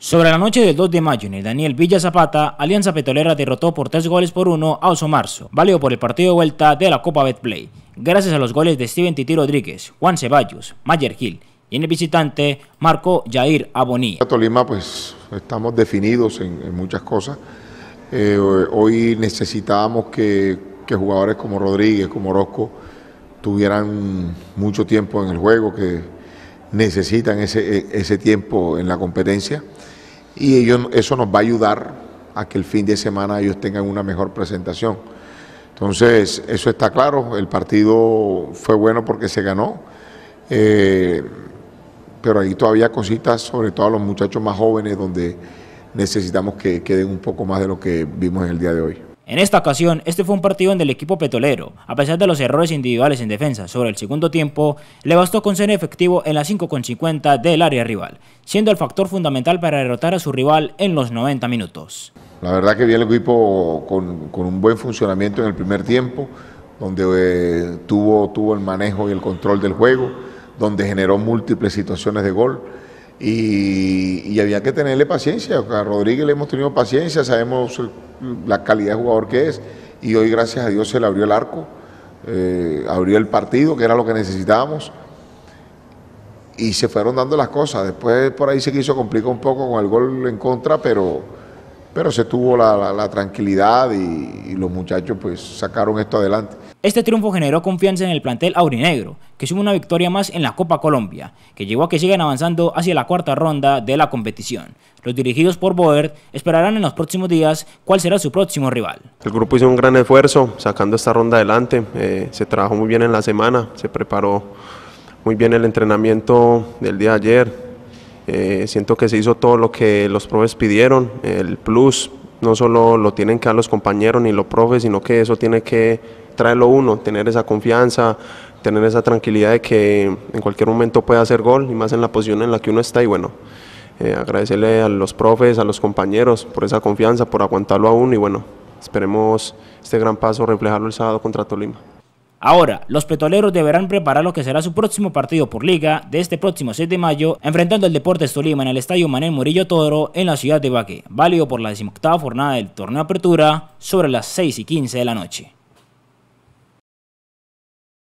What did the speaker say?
Sobre la noche del 2 de mayo en el Daniel Villa Zapata, Alianza Petrolera derrotó por 3 goles por 1 a Oso Marzo, válido por el partido de vuelta de la Copa Betplay, gracias a los goles de Steven Titi Rodríguez, Juan Ceballos, Mayer Gil y en el visitante Marco Jair Abonía. Tolima pues estamos definidos en, muchas cosas. Eh, hoy necesitábamos que, que, jugadores como Rodríguez, como Orozco, tuvieran mucho tiempo en el juego, que necesitan ese, e, ese tiempo en la competencia y ellos, eso nos va a ayudar a que el fin de semana ellos tengan una mejor presentación. Entonces, eso está claro, el partido fue bueno porque se ganó, eh, pero ahí todavía cositas, sobre todo a los muchachos más jóvenes, donde necesitamos que queden un poco más de lo que vimos en el día de hoy. En esta ocasión, este fue un partido en el equipo petolero, a pesar de los errores individuales en defensa sobre el segundo tiempo, le bastó con ser efectivo en la 5.50 del área rival, siendo el factor fundamental para derrotar a su rival en los 90 minutos. La verdad que vi el equipo con, un buen funcionamiento en el primer tiempo, donde eh, tuvo, tuvo el manejo y el control del juego, donde generó múltiples situaciones de gol. Y, había que tenerle paciencia. A Rodríguez le hemos tenido paciencia, sabemos la calidad de jugador que es y hoy gracias a Dios se le abrió el arco, eh, abrió el partido, que era lo que necesitábamos. Y se fueron dando las cosas. Después por ahí se quiso complicar un poco con el gol en contra, pero pero se tuvo la, tranquilidad y, los muchachos pues sacaron esto adelante. Este triunfo generó confianza en el plantel aurinegro, que suma una victoria más en la Copa Colombia, que llevó a que sigan avanzando hacia la cuarta ronda de la competición. Los dirigidos por Boer esperarán en los próximos días cuál será su próximo rival. El grupo hizo un gran esfuerzo sacando esta ronda adelante, eh, se trabajó muy bien en la semana, se preparó muy bien el entrenamiento del día de ayer, eh, siento que se hizo todo lo que los profes pidieron, el plus no solo lo tienen que dar los compañeros ni los profes, sino que eso tiene que traerlo uno, tener esa confianza, tener esa tranquilidad de que en cualquier momento puede hacer gol y más en la posición en la que uno está y bueno, eh, agradecerle a los profes, a los compañeros por esa confianza, por aguantarlo aún y bueno, esperemos este gran paso reflejarlo el sábado contra Tolima. Ahora, los petroleros deberán preparar lo que será su próximo partido por liga de este próximo 6 de mayo, enfrentando al Deportes Tolima en el Estadio Manuel Murillo Toro en la ciudad de Baque, válido por la 18 jornada del torneo apertura sobre las 6 y 15 de la noche.